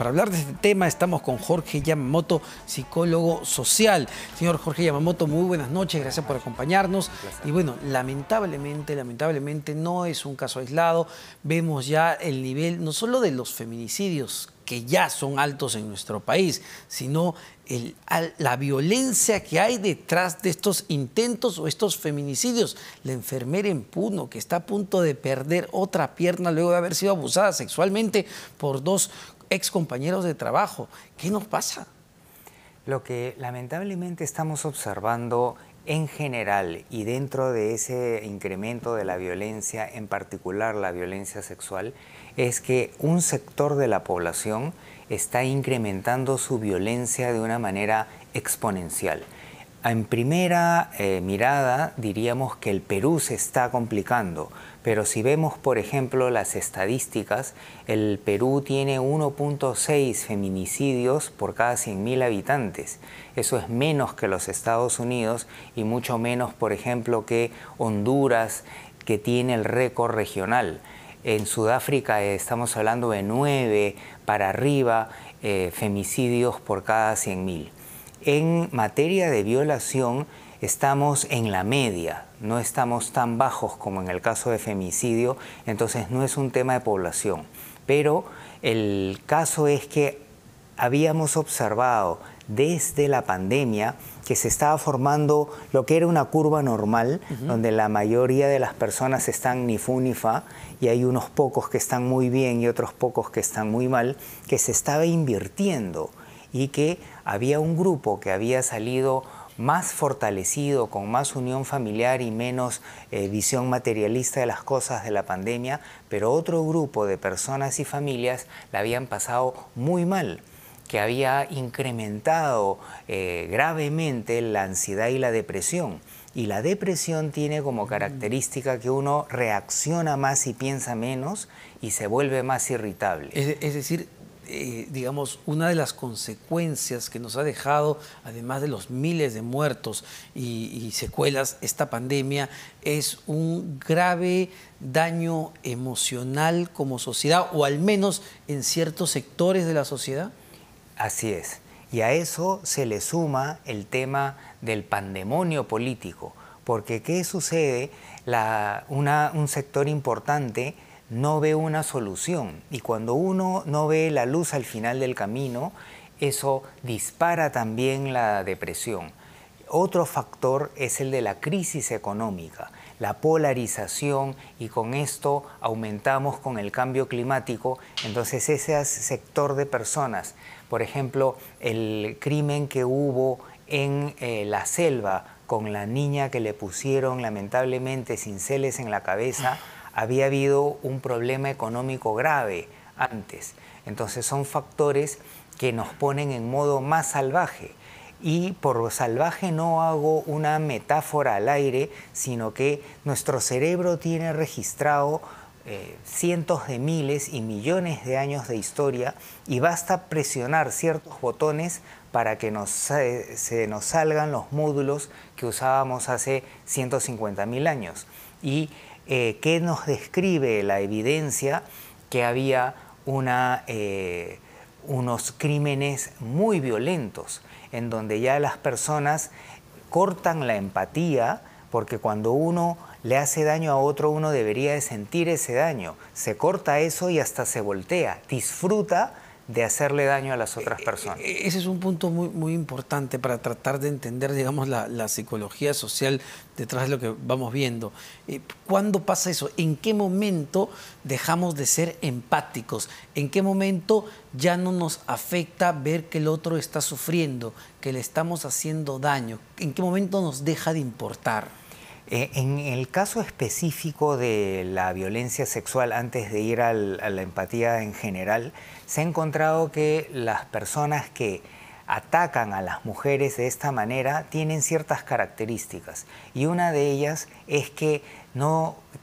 Para hablar de este tema estamos con Jorge Yamamoto, psicólogo social. Señor Jorge Yamamoto, muy buenas noches, gracias por acompañarnos. Y bueno, lamentablemente, lamentablemente no es un caso aislado. Vemos ya el nivel no solo de los feminicidios, que ya son altos en nuestro país, sino la violencia que hay detrás de estos intentos o estos feminicidios. La enfermera en Puno, que está a punto de perder otra pierna luego de haber sido abusada sexualmente por dos excompañeros compañeros de trabajo. ¿Qué nos pasa? Lo que lamentablemente estamos observando en general y dentro de ese incremento de la violencia, en particular la violencia sexual, es que un sector de la población está incrementando su violencia de una manera exponencial. En primera eh, mirada diríamos que el Perú se está complicando, pero si vemos por ejemplo las estadísticas, el Perú tiene 1.6 feminicidios por cada 100.000 habitantes. Eso es menos que los Estados Unidos y mucho menos por ejemplo que Honduras, que tiene el récord regional. En Sudáfrica eh, estamos hablando de 9 para arriba feminicidios eh, femicidios por cada 100.000 en materia de violación estamos en la media, no estamos tan bajos como en el caso de femicidio, entonces no es un tema de población. Pero el caso es que habíamos observado desde la pandemia que se estaba formando lo que era una curva normal, donde la mayoría de las personas están ni fu ni fa, y hay unos pocos que están muy bien y otros pocos que están muy mal, que se estaba invirtiendo y que había un grupo que había salido más fortalecido, con más unión familiar y menos eh, visión materialista de las cosas de la pandemia, pero otro grupo de personas y familias la habían pasado muy mal que había incrementado eh, gravemente la ansiedad y la depresión. Y la depresión tiene como mm. característica que uno reacciona más y piensa menos y se vuelve más irritable. es decir, eh, digamos, una de las consecuencias que nos ha dejado, además de los miles de muertos y, secuelas, esta pandemia es un grave daño emocional como sociedad, o al menos en ciertos sectores de la sociedad. Así es. Y a eso se le suma el tema del pandemonio político, porque ¿qué sucede? un sector importante no ve una solución. Y cuando uno no ve la luz al final del camino, eso dispara también la depresión. Otro factor es el de la crisis económica, la polarización y con esto aumentamos con el cambio climático. Entonces ese sector de personas, por ejemplo, el crimen que hubo en eh, la selva con la niña que le pusieron lamentablemente cinceles en la cabeza, había habido un problema económico grave antes. Entonces son factores que nos ponen en modo más salvaje. Y por salvaje no hago una metáfora al aire, sino que nuestro cerebro tiene registrado eh, cientos de miles y millones de años de historia y basta presionar ciertos botones para que nos, se nos salgan los módulos que usábamos hace 150 mil años. Y eh, que nos describe la evidencia que había eh, unos crímenes muy violentos, en donde ya las personas cortan la empatía, porque cuando uno le hace daño a otro, uno debería de sentir ese daño. Se corta eso y hasta se voltea, disfruta de hacerle daño a las otras eh, eh, personas. Eh, ese es un punto muy, muy importante para tratar de entender, digamos, la, la psicología social detrás de lo que vamos viendo. ¿Cuándo pasa eso? ¿En qué momento dejamos de ser empáticos? ¿En qué momento ya no nos afecta ver que el otro está sufriendo, que le estamos haciendo daño? ¿En qué momento nos deja de importar? Eh, en el caso específico de la violencia sexual, antes de ir a la empatía en general, se ha encontrado que las personas que atacan a las mujeres de esta manera tienen ciertas características y una de ellas es que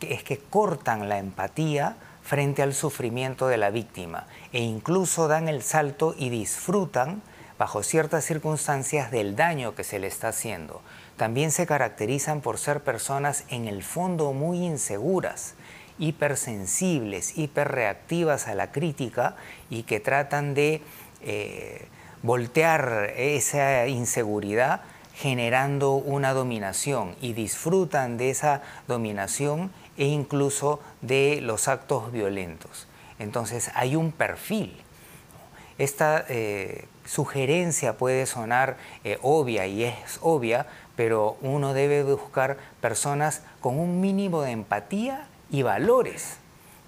es que cortan la empatía frente al sufrimiento de la víctima e incluso dan el salto y disfrutan bajo ciertas circunstancias del daño que se le está haciendo también se caracterizan por ser personas en el fondo muy inseguras, hipersensibles, hiperreactivas a la crítica y que tratan de eh, voltear esa inseguridad generando una dominación y disfrutan de esa dominación e incluso de los actos violentos. Entonces hay un perfil. Esta eh, sugerencia puede sonar eh, obvia y es obvia, pero uno debe buscar personas con un mínimo de empatía y valores.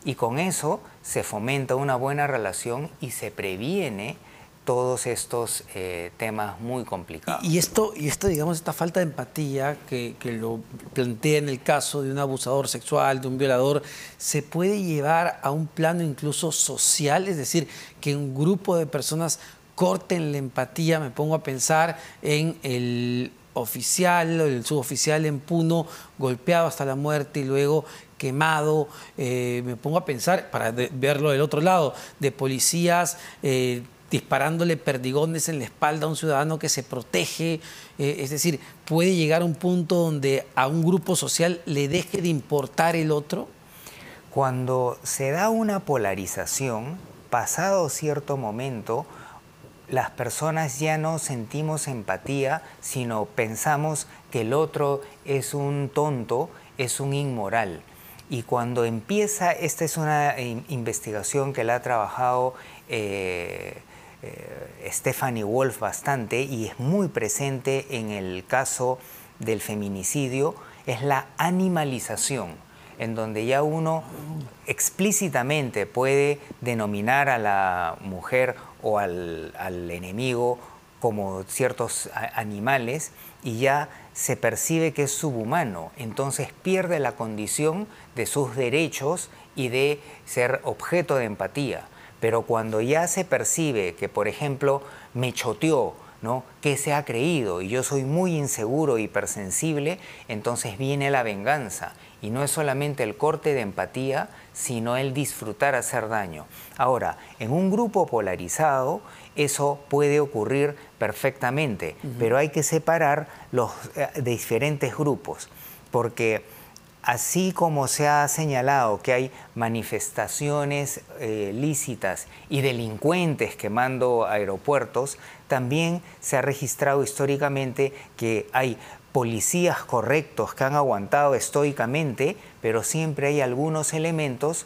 Y con eso se fomenta una buena relación y se previene todos estos eh, temas muy complicados. Y esto, y esto, digamos, esta falta de empatía que, que, lo plantea en el caso de un abusador sexual, de un violador, se puede llevar a un plano incluso social, es decir, que un grupo de personas corten la empatía, me pongo a pensar en el oficial, el suboficial en Puno, golpeado hasta la muerte y luego quemado. Eh, me pongo a pensar, para verlo del otro lado, de policías eh, disparándole perdigones en la espalda a un ciudadano que se protege. Eh, es decir, ¿puede llegar a un punto donde a un grupo social le deje de importar el otro? Cuando se da una polarización, pasado cierto momento, las personas ya no sentimos empatía, sino pensamos que el otro es un tonto, es un inmoral. Y cuando empieza, esta es una eh, investigación que la ha trabajado eh, eh, Stephanie Wolf bastante y es muy presente en el caso del feminicidio, es la animalización en donde ya uno explícitamente puede denominar a la mujer o al, enemigo como ciertos animales y ya se percibe que es subhumano, entonces pierde la condición de sus derechos y de ser objeto de empatía. Pero cuando ya se percibe que, por ejemplo, me choteó, ¿no? se ha creído? Y yo soy muy inseguro, hipersensible, entonces viene la venganza y no es solamente el corte de empatía, sino el disfrutar hacer daño. Ahora, en un grupo polarizado, eso puede ocurrir perfectamente, pero hay que separar los eh, diferentes grupos, porque así como se ha señalado que hay manifestaciones eh, lícitas y delincuentes quemando aeropuertos, también se ha registrado históricamente que hay policías correctos que han aguantado estoicamente, pero siempre hay algunos elementos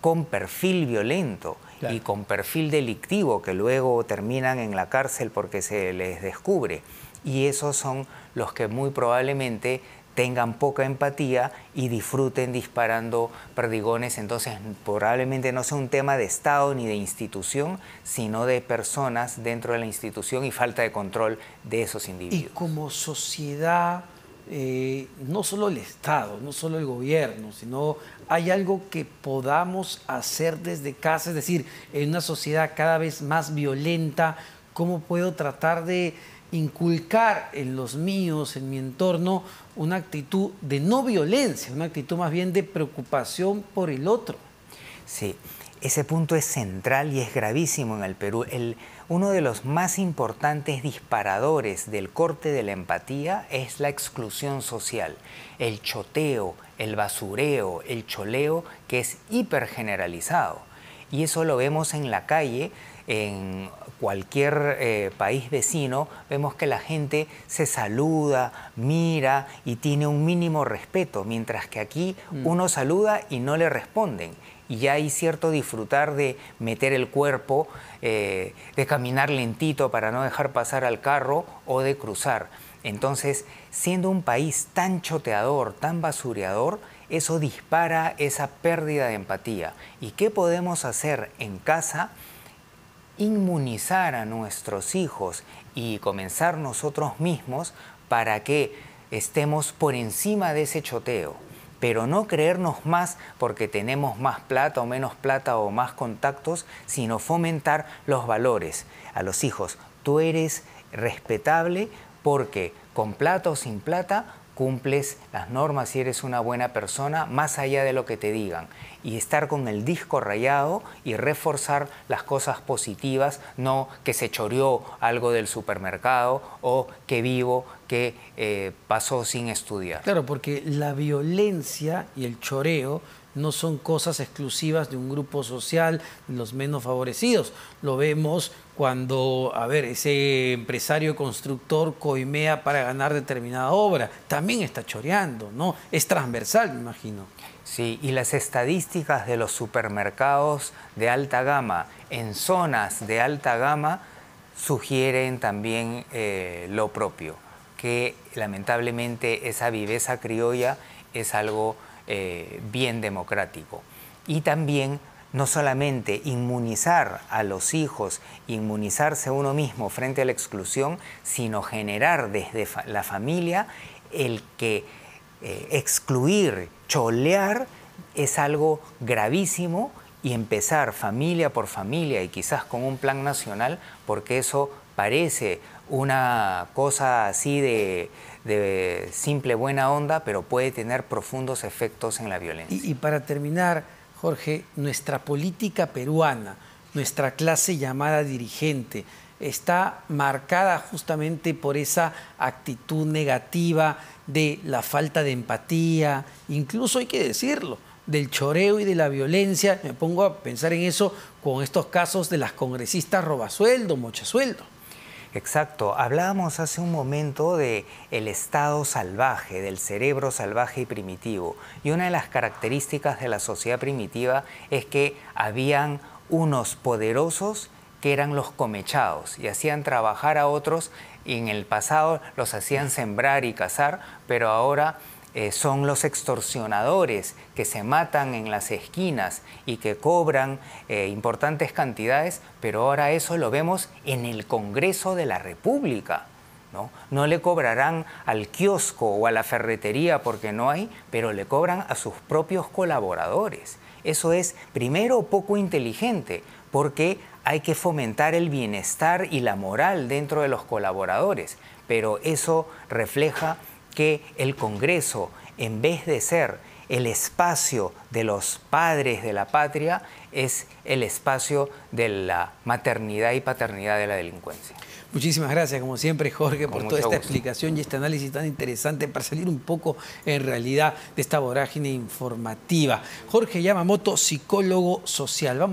con perfil violento y con perfil delictivo que luego terminan en la cárcel porque se les descubre. Y esos son los que muy probablemente tengan poca empatía y disfruten disparando perdigones. Entonces probablemente no sea un tema de Estado ni de institución, sino de personas dentro de la institución y falta de control de esos individuos. Y como sociedad, eh, no solo el Estado, no solo el gobierno, sino hay algo que podamos hacer desde casa, es decir, en una sociedad cada vez más violenta, ¿cómo puedo tratar de inculcar en los míos, en mi entorno, una actitud de no violencia, una actitud más bien de preocupación por el otro. Sí, ese punto es central y es gravísimo en el Perú. uno de los más importantes disparadores del corte de la empatía es la exclusión social, el choteo, el basureo, el choleo, que es hipergeneralizado. Y eso lo vemos en la calle en cualquier eh, país vecino, vemos que la gente se saluda, mira y tiene un mínimo respeto, mientras que aquí mm. uno saluda y no le responden. Y ya hay cierto disfrutar de meter el cuerpo, eh, de caminar lentito para no dejar pasar al carro o de cruzar. Entonces, siendo un país tan choteador, tan basureador, eso dispara esa pérdida de empatía. ¿Y qué podemos hacer en casa? inmunizar a nuestros hijos y comenzar nosotros mismos para que estemos por encima de ese choteo, pero no creernos más porque tenemos más plata o menos plata o más contactos, sino fomentar los valores a los hijos. Tú eres respetable porque con plata o sin plata cumples las normas si eres una buena persona, más allá de lo que te digan. Y estar con el disco rayado y reforzar las cosas positivas, no que se choreó algo del supermercado o que vivo, que eh, pasó sin estudiar. Claro, porque la violencia y el choreo no son cosas exclusivas de un grupo social, los menos favorecidos. Lo vemos cuando, a ver, ese empresario constructor coimea para ganar determinada obra, también está choreando, ¿no? Es transversal, me imagino. Sí, y las estadísticas de los supermercados de alta gama en zonas de alta gama sugieren también eh, lo propio, que lamentablemente esa viveza criolla es algo eh, bien democrático. Y también no solamente inmunizar a los hijos, inmunizarse uno mismo frente a la exclusión, sino generar desde la familia el que eh, excluir, cholear, es algo gravísimo y empezar familia por familia y quizás con un plan nacional, porque eso parece una cosa así de, de simple buena onda, pero puede tener profundos efectos en la violencia. Y, para terminar, Jorge, nuestra política peruana, nuestra clase llamada dirigente, está marcada justamente por esa actitud negativa de la falta de empatía, incluso hay que decirlo, del choreo y de la violencia. Me pongo a pensar en eso con estos casos de las congresistas robasueldo, mochasueldo. Exacto. Hablábamos hace un momento de el estado salvaje, del cerebro salvaje y primitivo. Y una de las características de la sociedad primitiva es que habían unos poderosos que eran los comechados y hacían trabajar a otros y en el pasado los hacían sembrar y cazar, pero ahora eh, son los extorsionadores que se matan en las esquinas y que cobran eh, importantes cantidades, pero ahora eso lo vemos en el Congreso de la República. ¿no? ¿no? le cobrarán al kiosco o a la ferretería porque no hay, pero le cobran a sus propios colaboradores. Eso es, primero, poco inteligente, porque hay que fomentar el bienestar y la moral dentro de los colaboradores, pero eso refleja que el Congreso, en vez de ser el espacio de los padres de la patria, es el espacio de la maternidad y paternidad de la delincuencia. Muchísimas gracias, como siempre, Jorge, por toda esta explicación y este análisis tan interesante para salir un poco en realidad de esta vorágine informativa. Jorge Yamamoto, psicólogo social. Vamos